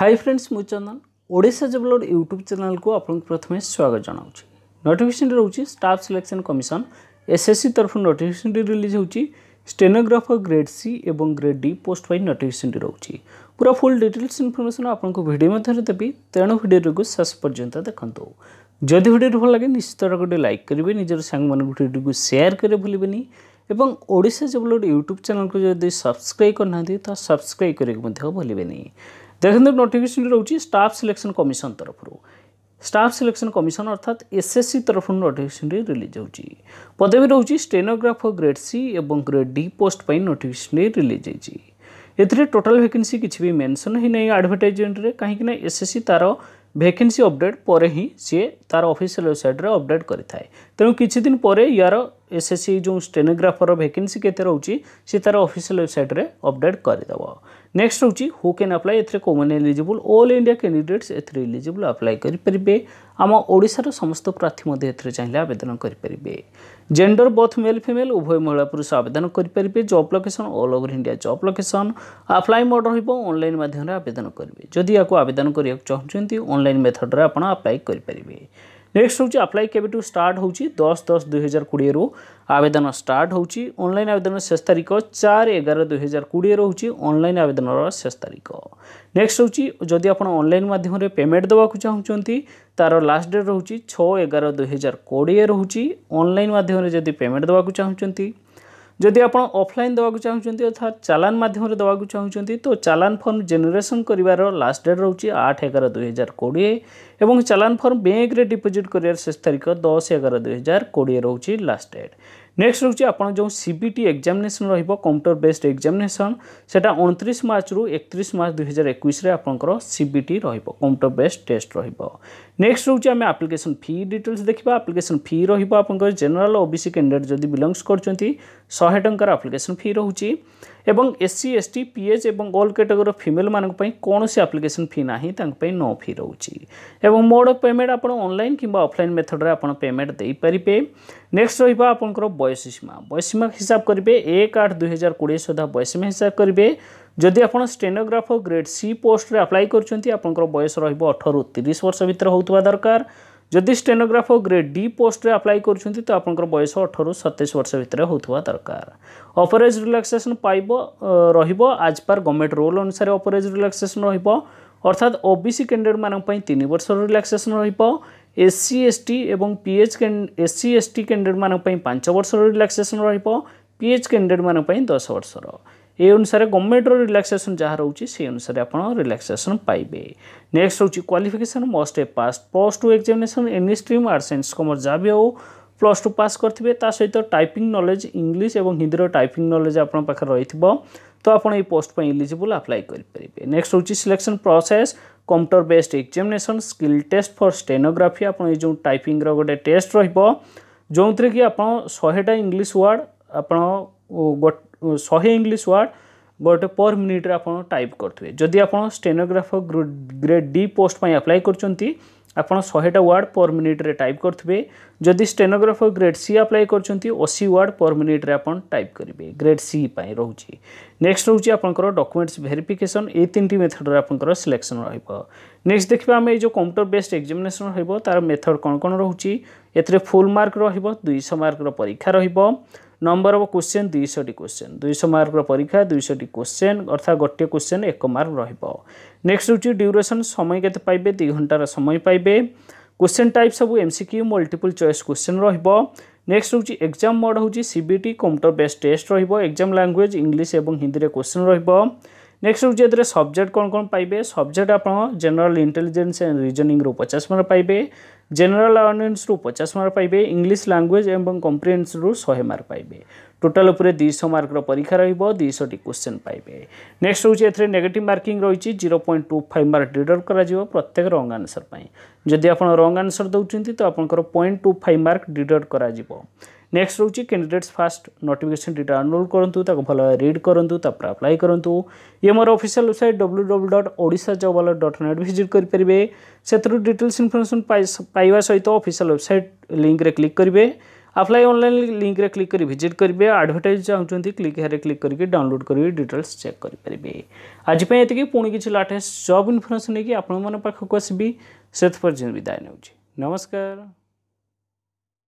high friends ମୁଁ ଚନ୍ଦନ Odisha ଜବଲଡ଼ YouTube ଚ୍ୟାନେଲ୍କୁ ଆପଣଙ୍କୁ ପ୍ରଥମେ ସ୍ୱାଗତ ଜଣାଉଛି ନୋଟିଫିକେସନ୍ ରହୁଛି ଷ୍ଟାଫ୍ ସିଲେକ୍ସନ୍ କମିଶନ୍ ଏସ୍ଏସ୍ସି ତରଫରୁ ନୋଟିଫିକେସନ୍ଟି ରିଲିଜ୍ ହେଉଛି ଷ୍ଟେନୋଗ୍ରାଫର ଗ୍ରେଡ୍ ସି ଏବଂ ଗ୍ରେଡ୍ ଡି ପୋଷ୍ଟ ପାଇଁ ନୋଟିଫିକେସନ୍ଟି ରହୁଛି ପୁରା ଫୁଲ୍ ଡିଟେଲ୍ସ ଇନଫର୍ମେସନ୍ ଆପଣଙ୍କୁ ଭିଡ଼ିଓ ମଧ୍ୟରେ ଦେବି ତେଣୁ ଭିଡ଼ିଓଟିକୁ ଶେଷ ପର୍ଯ୍ୟନ୍ତ ଦେଖନ୍ତୁ ଯଦି ଭିଡ଼ିଓଟି ଭଲ ଲାଗେ ନିଶ୍ଚିତ ଗୋଟେ ଲାଇକ୍ କରିବେ ନିଜର ସାଙ୍ଗମାନଙ୍କୁ ଭିଡ଼ିଓଟିକୁ ସେୟାର କରି ଭୁଲିବେନି ଏବଂ ଓଡ଼ିଶା ଜବଲଡ଼ ୟୁଟ୍ୟୁବ୍ ଚ୍ୟାନେଲ୍କୁ ଯଦି ସବସ୍କ୍ରାଇବ୍ କରିନାହାନ୍ତି ତ ସବସ୍କ୍ରାଇବ୍ କରିବାକୁ ମଧ୍ୟ ଭୁଲିବେନି देखते नोटिकेसन रोचे स्टाफ सिलेक्शन कमिशन तरफ स्टाफ सिलेक्शन कमिशन अर्थात एस एस सी तरफ नोटिकेसन रिलीज हो पदवी स्टेनोग्राफ स्टेनोग्राफर ग्रेड सी ए ग्रेड डी पोस्ट पर नोटिकेसन रिलीज होती टोटाल भैके किसी मेनसन ही नहीं आडभटाइजमेंट कहीं एस एस सी तार भैके अपडेट पर ही सी तार अफिसील वेबसाइट अपडेट करें तेणु किद यार एसएससी जो स्टेनोग्राफर भैकेन्सी के रोचे सी तार अफिशियल वेबसाइट्रे अपडेट करदेव नेक्स्ट हूँ हु कैन आप्लाय ए कौ मैंने eligible all India candidates eligible apply करेंगे आम ओडार समस्त प्रार्थी चाहिए आवेदन करेंगे जेंडर बोथ मेल फिमेल उभय महिला पुरुष आवेदन करेंगे जब लोकेशन ऑल ओवर इंडिया जब लोकेशन आप्लाय मोड रनल मध्यम आवेदन करेंगे जदि या आवेदन करने चाहूँ अनल मेथड्रे आप आप्लाय करेंगे নেক্সট হচ্ছে আপ্লাই কেবেঠু ଷ୍ଟାର୍ଟ ହେଉଛି ଦଶ ଦଶ ଦୁଇହଜାର କୋଡ଼ିଏରୁ ଆବେଦନ ଷ୍ଟାର୍ଟ ହେଉଛି ଅନଲାଇନ୍ ଆବେଦନର ଶେଷ ତାରିଖ ଚାରି ଏଗାର ଦୁଇହଜାର କୋଡ଼ିଏ ରହୁଛି ଅନଲାଇନ୍ ଆବେଦନର ଶେଷ ତାରିଖ ନେକ୍ସଟ ହେଉଛି ଯଦି ଆପଣ ଅନଲାଇନ୍ ମାଧ୍ୟମରେ ପେମେଣ୍ଟ ଦେବାକୁ ଚାହୁଁଛନ୍ତି ତା'ର ଲାଷ୍ଟ ଡେଟ୍ ରହୁଛି ଛଅ ଏଗାର ଦୁଇହଜାର କୋଡ଼ିଏ ରହୁଛି ଅନଲାଇନ୍ ମାଧ୍ୟମରେ ଯଦି ପେମେଣ୍ଟ ଦେବାକୁ ଚାହୁଁଛନ୍ତି ଯଦି ଆପଣ ଅଫଲାଇନ୍ ଦେବାକୁ ଚାହୁଁଛନ୍ତି ଅର୍ଥାତ୍ ଚାଲାନ ମାଧ୍ୟମରେ ଦେବାକୁ ଚାହୁଁଛନ୍ତି ତ ଚାଲାନ ଫର୍ମ ଜେନେରେସନ୍ କରିବାର ଲାଷ୍ଟ ଡେଟ୍ ରହୁଛି ଆଠ ଏଗାର ଦୁଇହଜାର କୋଡ଼ିଏ ଏବଂ ଚାଲାନ ଫର୍ମ ବ୍ୟାଙ୍କରେ ଡିପୋଜିଟ୍ କରିବାର ଶେଷ ତାରିଖ ଦଶ ଏଗାର ଦୁଇହଜାର କୋଡ଼ିଏ ରହୁଛି ଲାଷ୍ଟ ଡେଟ୍ ନେକ୍ସଟ ରହୁଛି ଆପଣ ଯେଉଁ ସି ବି ଟି ଏକ୍ଜାମିନେସନ୍ ରହିବ କମ୍ପ୍ୟୁଟର ବେସ୍ଡ ଏକ୍ଜାମିନେସନ୍ ସେଟା ଅଣତିରିଶ ମାର୍ଚ୍ଚରୁ ଏକତିରିଶ ମାର୍ଚ୍ଚ ଦୁଇ ହଜାର ଏକୋଇଶରେ ଆପଣଙ୍କର ସି ବି ଟି ରହିବ କମ୍ପ୍ୟୁଟର ବେସ୍ଡ ଟେଷ୍ଟ ରହିବ ନେକ୍ସଟ ରହୁଛି ଆମେ ଆପ୍ଲିକେସନ୍ ଫି ଡିଟେଲ୍ସ ଦେଖିବା ଆପ୍ଲିକେସନ୍ ଫି ରହିବ ଆପଣଙ୍କର ଜେନେରାଲ ଓବିସି କ୍ୟାଣ୍ଡିଡେଟ୍ ଯଦି ବିଲଙ୍ଗସ୍ କରୁଛନ୍ତି ଶହେ ଟଙ୍କାର ଆପ୍ଲିକେସନ୍ ଫି ରହୁଛି ଏବଂ S C S T P H ଏବଂ ଅଲ୍ କାଟେଗୋରିର ଫିମେଲ୍ମାନଙ୍କ ପାଇଁ କୌଣସି ଆପ୍ଲିକେସନ୍ ଫି ନାହିଁ ତାଙ୍କ ପାଇଁ ନୋ ଫି ରହୁଛି ଏବଂ ମୋଡ଼ ଅଫ୍ ପେମେଣ୍ଟ ଆପଣ ଅନଲାଇନ୍ କିମ୍ବା ଅଫଲାଇନ୍ ମେଥଡ଼ରେ ଆପଣ ପେମେଣ୍ଟ ଦେଇପାରିବେ ନେକ୍ସଟ ରହିବ ଆପଣଙ୍କର ବୟସସୀମା ବୟସସୀମା ହିସାବ କରିବେ ଏକ ଆଠ ଦୁଇ ହଜାର କୋଡ଼ିଏ ସୁଦ୍ଧା ବୟସସୀମା ହିସାବ କରିବେ ଯଦି ଆପଣ ଷ୍ଟେନୋଗ୍ରାଫର ଗ୍ରେଡ୍ ସି ପୋଷ୍ଟରେ ଆପ୍ଲାଏ କରୁଛନ୍ତି ଆପଣଙ୍କର ବୟସ ରହିବ ଅଠରରୁ ତିରିଶ ବର୍ଷ ଭିତରେ ହେଉଥିବା ଦରକାର ଯଦି ଷ୍ଟେନୋଗ୍ରାଫର ଗ୍ରେଡ୍ ଡି ପୋଷ୍ଟରେ ଆପ୍ଲାଏ କରୁଛନ୍ତି ତ ଆପଣଙ୍କର ବୟସ ଅଠରରୁ ସତେଇଶ ବର୍ଷ ଭିତରେ ହେଉଥିବା ଦରକାର ଅପରେଜ୍ ରିଲାକ୍ସେସନ୍ ପାଇବ ରହିବ ଆଜ୍ ପାର୍ ଗଭର୍ଣ୍ଣମେଣ୍ଟ ରୋଲ୍ ଅନୁସାରେ ଅପରେଜ୍ ରିଲାକ୍ସେସନ୍ ରହିବ ଅର୍ଥାତ୍ ଓ ବି ସି କ୍ୟାଣ୍ଡିଡେଟ୍ମାନଙ୍କ ପାଇଁ ତିନି ବର୍ଷର ରିଲାକ୍ସେସନ୍ ରହିବ এসসি এসটি এবং পিএচ এসসি এসটি ক্যান্ডিডেট পাঁচ বর্ষর রিলাক্সেসন রহব পিএচ ক্যান্ডিডেট দশ বর্ষর এই অনুসারে গভর্নমেন্টর রিলাক্সেসন যা রয়েছে সেই অনুসারে আপনার রিলাক্সেসন পাইবে নেক্সট হচ্ছে কোয়ালিফিকেসন মস্ট এ pass plus two examination any stream arts science commerce যা বি হোক ପ୍ଲସ୍ ଟୁ ପାସ୍ କରିଥିବେ ତା ସହିତ ଟାଇପିଂ ନଲେଜ ଇଂଲିଶ ଏବଂ ହିନ୍ଦୀର ଟାଇପିଂ ନଲେଜ ଆପଣଙ୍କ ପାଖରେ ରହିଥିବ ତ ଆପଣ ଏହି ପୋଷ୍ଟ ପାଇଁ ଇଲିଜିବୁଲ୍ ଆପ୍ଲାଏ କରିପାରିବେ ନେକ୍ସଟ ହେଉଛି selection process computer based examination skill test for stenography ଆପଣ ଏଇ ଯେଉଁ ଟାଇପିଂର ଗୋଟେ ଟେଷ୍ଟ ରହିବ ଯେଉଁଥିରେ କି ଆପଣ ଶହେଟା ଇଂଲିଶ ୱାର୍ଡ଼ ଆପଣ ଶହେ ଇଂଲିଶ ୱାର୍ଡ଼ ଗୋଟେ ପର୍ ମିନିଟ୍ରେ ଆପଣ ଟାଇପ୍ କରୁଥିବେ ଯଦି ଆପଣ ଷ୍ଟେନୋଗ୍ରାଫର ଗ୍ରେଡ୍ ଡି ପୋଷ୍ଟ ପାଇଁ ଆପ୍ଲାଏ କରୁଛନ୍ତି ଆପଣ ଶହେଟା ୱାର୍ଡ଼ ପର୍ ମିନିଟ୍ରେ ଟାଇପ୍ କରୁଥିବେ ଯଦି ଷ୍ଟେନୋଗ୍ରାଫର ଗ୍ରେଡ୍ ସି ଆପ୍ଲାଏ କରୁଛନ୍ତି ଅଶୀ ୱାର୍ଡ଼ ପର୍ ମିନିଟ୍ରେ ଆପଣ ଟାଇପ୍ କରିବେ ଗ୍ରେଡ୍ ସି ପାଇଁ ରହୁଛି ନେକ୍ସଟ ରହୁଛି ଆପଣଙ୍କର ଡକୁମେଣ୍ଟସ୍ ଭେରିଫିକେସନ୍ ଏଇ ତିନିଟି ମେଥଡ଼ରେ ଆପଣଙ୍କର ସିଲେକ୍ସନ୍ ରହିବ ନେକ୍ସଟ ଦେଖିବା ଆମେ ଏଇ ଯେଉଁ କମ୍ପ୍ୟୁଟର ବେସ୍ଡ ଏକ୍ଜାମିନେସନ୍ ରହିବ ତା'ର ମେଥଡ଼ କ'ଣ କ'ଣ ରହୁଛି ଏଥିରେ ଫୁଲ୍ ମାର୍କ ରହିବ ଦୁଇଶହ ମାର୍କର ପରୀକ୍ଷା ରହିବ নম্বর অফ কোশ্চেন দুইশটি কোশ্চেন দুইশ মার্কর পরীক্ষা দুইশটি কোশ্চেন অর্থাৎ গোটিয়ে কোশ্চেন এক মার্ক রহব নেক্সট হচ্ছে ডিউরেসন সময় কেতে পাইবে দুই ঘন্টার সময় পাইবে কোশ্চেন টাইপ সব এমসিকিউ মল্টিপল চয়েস কোশ্চেন রহব নেক্সট হচ্ছে এক্সাম মোড হচ্ছে সিবিটি কম্পুটর বেস টেস্ট রহব এক্সাম ল্যাঙ্গুয়েজ ইংলিশ এবং হিন্দিরে কোশ্চেন রহব নেক্সট হচ্ছে এতে সবজেক্ট কোণ কোণ পাইবে সবজেক্ট আপনার জেনারেল ইন্টেলিজেন্স এন্ড রিজনিংরু পচাশ মার্ক পাইবে ଜେନେରାଲ ଆୱାରନେସ୍ରୁ ପଚାଶ ମାର୍କ ପାଇବେ ଇଂଲିଶ ଲାଙ୍ଗୁଏଜ୍ ଏବଂ କମ୍ପ୍ରିହେନ୍ସନ୍ରୁ ଶହେ ମାର୍କ ପାଇବେ ଟୋଟାଲ ଉପରେ ଦୁଇଶହ ମାର୍କର ପରୀକ୍ଷା ରହିବ ଦୁଇଶହଟି କ୍ୱେଶ୍ଚନ୍ ପାଇବେ ନେକ୍ସଟ ହେଉଛି ଏଥିରେ ନେଗେଟିଭ୍ ମାର୍କିଂ ରହିଛି zero point two five mark ଡିଡର୍ କରାଯିବ ପ୍ରତ୍ୟେକ ରଙ୍ଗ ଆନ୍ସର୍ ପାଇଁ ଯଦି ଆପଣ ରଙ୍ଗ ଆନ୍ସର୍ ଦେଉଛନ୍ତି ତ ଆପଣଙ୍କର ପଏଣ୍ଟ ଟୁ ଫାଇଭ୍ ମାର୍କ ଡିଡର୍ କରାଯିବ নেক্সট রয়েছে ক্যান্ডিডেটস ফার্স্ট নোটিফিকেশন ডিটা ডাউনলোড করতু তাকে ভালোভাবে রিড করতু তারপরে আপ্লাই করতু ইয়ে মোর official website W W dot Odisha job alert dot net visit করে সেতু ডিটেলস ইনফরমেশন পাইবা সহিত অফিসিয়াল ওয়েবসাইট লিঙ্করে ক্লিক করবে আপ্লাই অনলাইন লিঙ্করে ক্লিক করে ভিজিট করবে আডভর্টাইজ চাহুন ক্লিক হেয়ারে ক্লিক করি ডাউনলোড করি ডিটেলস চেক করে আজপাই এত পুঁ কিছু লাটেস্ট জব ইনফরমেশন নিয়ে আপনার পাখক আসবি সে পর্যন্ত বিদায় নেছি নমস্কার